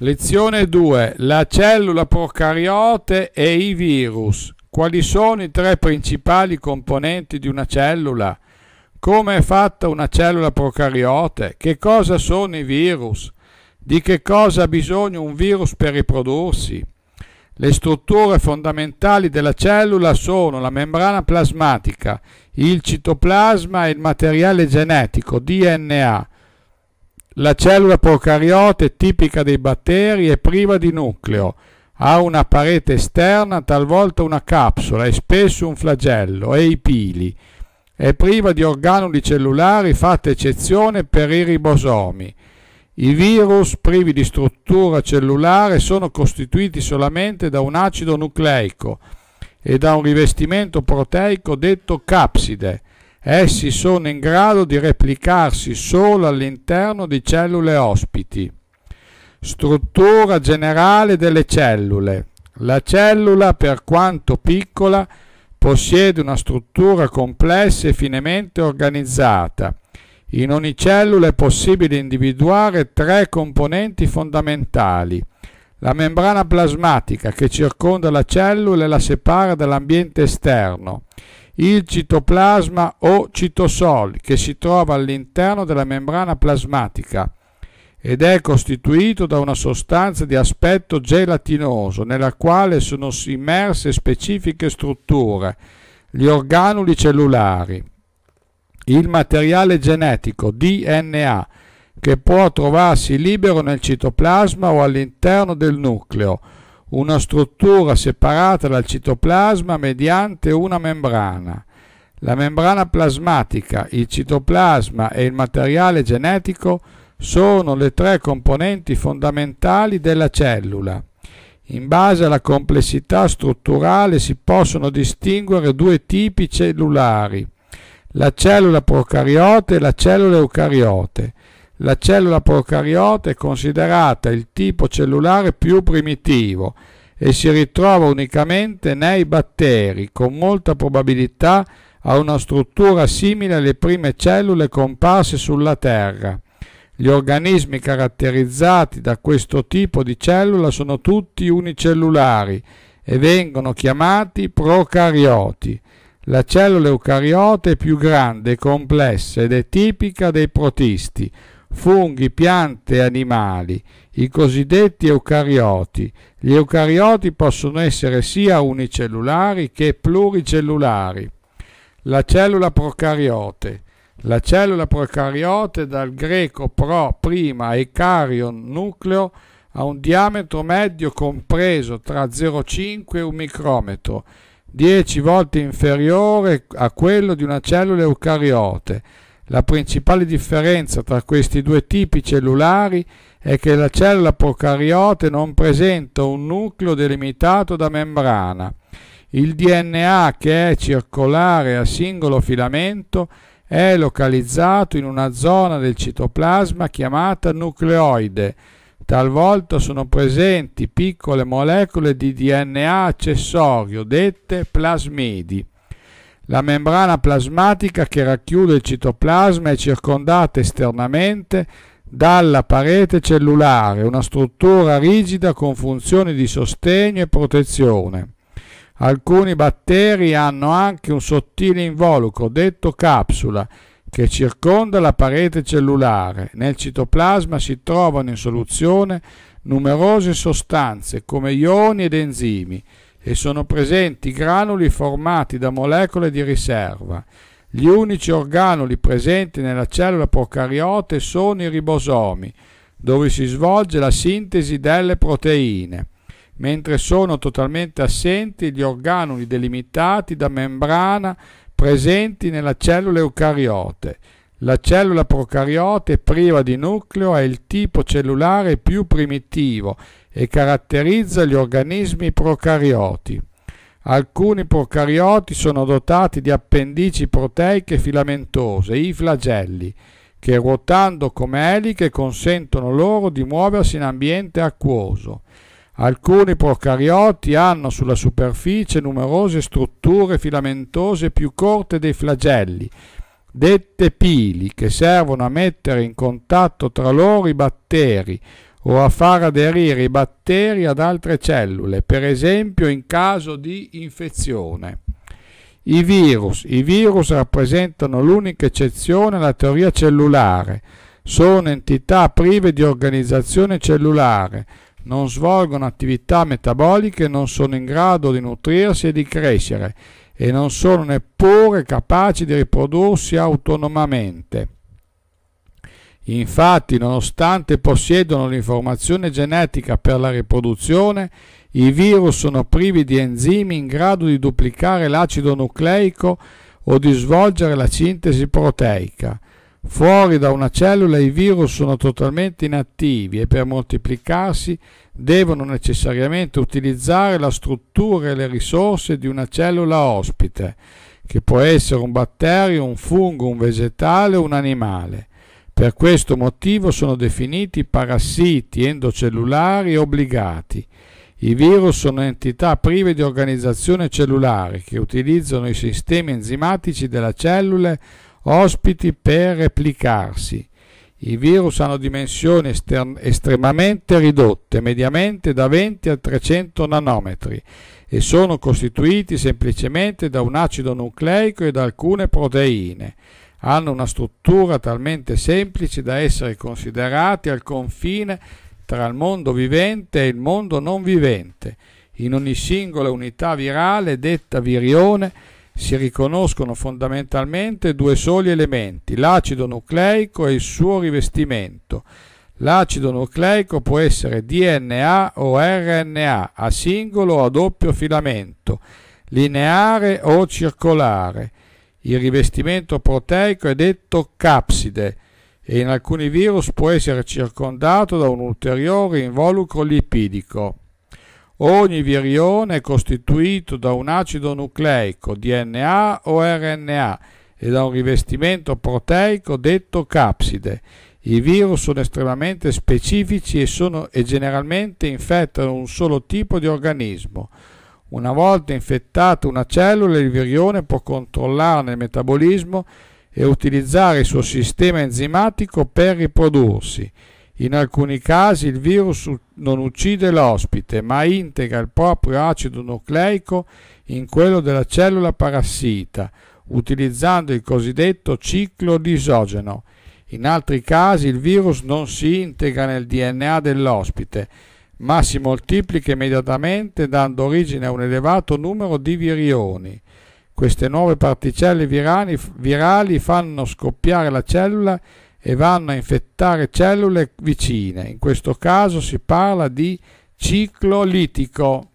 Lezione 2. La cellula procariote e i virus. Quali sono i tre principali componenti di una cellula? Come è fatta una cellula procariote? Che cosa sono i virus? Di che cosa ha bisogno un virus per riprodursi? Le strutture fondamentali della cellula sono la membrana plasmatica, il citoplasma e il materiale genetico DNA la cellula procariota è tipica dei batteri e priva di nucleo. Ha una parete esterna, talvolta una capsula e spesso un flagello e i pili. È priva di organuli cellulari, fatta eccezione per i ribosomi. I virus privi di struttura cellulare sono costituiti solamente da un acido nucleico e da un rivestimento proteico detto capside. Essi sono in grado di replicarsi solo all'interno di cellule ospiti. Struttura generale delle cellule. La cellula, per quanto piccola, possiede una struttura complessa e finemente organizzata. In ogni cellula è possibile individuare tre componenti fondamentali, la membrana plasmatica che circonda la cellula e la separa dall'ambiente esterno. Il citoplasma o citosol che si trova all'interno della membrana plasmatica ed è costituito da una sostanza di aspetto gelatinoso nella quale sono immerse specifiche strutture, gli organuli cellulari. Il materiale genetico DNA che può trovarsi libero nel citoplasma o all'interno del nucleo, una struttura separata dal citoplasma mediante una membrana. La membrana plasmatica, il citoplasma e il materiale genetico sono le tre componenti fondamentali della cellula. In base alla complessità strutturale si possono distinguere due tipi cellulari, la cellula procariote e la cellula eucariote. La cellula procariota è considerata il tipo cellulare più primitivo e si ritrova unicamente nei batteri, con molta probabilità ha una struttura simile alle prime cellule comparse sulla Terra. Gli organismi caratterizzati da questo tipo di cellula sono tutti unicellulari e vengono chiamati procarioti. La cellula eucariota è più grande e complessa ed è tipica dei protisti, funghi, piante e animali, i cosiddetti eucarioti. Gli eucarioti possono essere sia unicellulari che pluricellulari. La cellula procariote. La cellula procariote dal greco pro prima e carion nucleo ha un diametro medio compreso tra 0,5 e 1 micrometro, 10 volte inferiore a quello di una cellula eucariote la principale differenza tra questi due tipi cellulari è che la cellula procariote non presenta un nucleo delimitato da membrana. Il DNA, che è circolare a singolo filamento, è localizzato in una zona del citoplasma chiamata nucleoide. Talvolta sono presenti piccole molecole di DNA accessorio, dette plasmidi. La membrana plasmatica che racchiude il citoplasma è circondata esternamente dalla parete cellulare, una struttura rigida con funzioni di sostegno e protezione. Alcuni batteri hanno anche un sottile involucro, detto capsula, che circonda la parete cellulare. Nel citoplasma si trovano in soluzione numerose sostanze come ioni ed enzimi e sono presenti granuli formati da molecole di riserva. Gli unici organuli presenti nella cellula procariote sono i ribosomi, dove si svolge la sintesi delle proteine, mentre sono totalmente assenti gli organuli delimitati da membrana presenti nella cellula eucariote. La cellula procariote priva di nucleo, è il tipo cellulare più primitivo e caratterizza gli organismi procarioti. Alcuni procarioti sono dotati di appendici proteiche filamentose, i flagelli, che ruotando come eliche consentono loro di muoversi in ambiente acquoso. Alcuni procarioti hanno sulla superficie numerose strutture filamentose più corte dei flagelli, dette pili, che servono a mettere in contatto tra loro i batteri, o a far aderire i batteri ad altre cellule, per esempio in caso di infezione. I virus. I virus rappresentano l'unica eccezione alla teoria cellulare. Sono entità prive di organizzazione cellulare, non svolgono attività metaboliche, non sono in grado di nutrirsi e di crescere e non sono neppure capaci di riprodursi autonomamente. Infatti, nonostante possiedano l'informazione genetica per la riproduzione, i virus sono privi di enzimi in grado di duplicare l'acido nucleico o di svolgere la sintesi proteica. Fuori da una cellula i virus sono totalmente inattivi e per moltiplicarsi devono necessariamente utilizzare la struttura e le risorse di una cellula ospite, che può essere un batterio, un fungo, un vegetale o un animale. Per questo motivo sono definiti parassiti endocellulari obbligati. I virus sono entità prive di organizzazione cellulare che utilizzano i sistemi enzimatici della cellula ospiti per replicarsi. I virus hanno dimensioni estern- estremamente ridotte, mediamente da 20 a 300 nanometri, e sono costituiti semplicemente da un acido nucleico e da alcune proteine hanno una struttura talmente semplice da essere considerati al confine tra il mondo vivente e il mondo non vivente. In ogni singola unità virale, detta virione, si riconoscono fondamentalmente due soli elementi, l'acido nucleico e il suo rivestimento. L'acido nucleico può essere DNA o RNA a singolo o a doppio filamento, lineare o circolare, il rivestimento proteico è detto capside e in alcuni virus può essere circondato da un ulteriore involucro lipidico. Ogni virione è costituito da un acido nucleico, DNA o RNA, e da un rivestimento proteico detto capside. I virus sono estremamente specifici e, sono, e generalmente infettano un solo tipo di organismo. Una volta infettata una cellula, il virione può controllarne il metabolismo e utilizzare il suo sistema enzimatico per riprodursi. In alcuni casi il virus non uccide l'ospite, ma integra il proprio acido nucleico in quello della cellula parassita, utilizzando il cosiddetto ciclo di isogeno. In altri casi il virus non si integra nel DNA dell'ospite, ma si moltiplica immediatamente dando origine a un elevato numero di virioni. Queste nuove particelle virali, virali fanno scoppiare la cellula e vanno a infettare cellule vicine. In questo caso si parla di ciclolitico.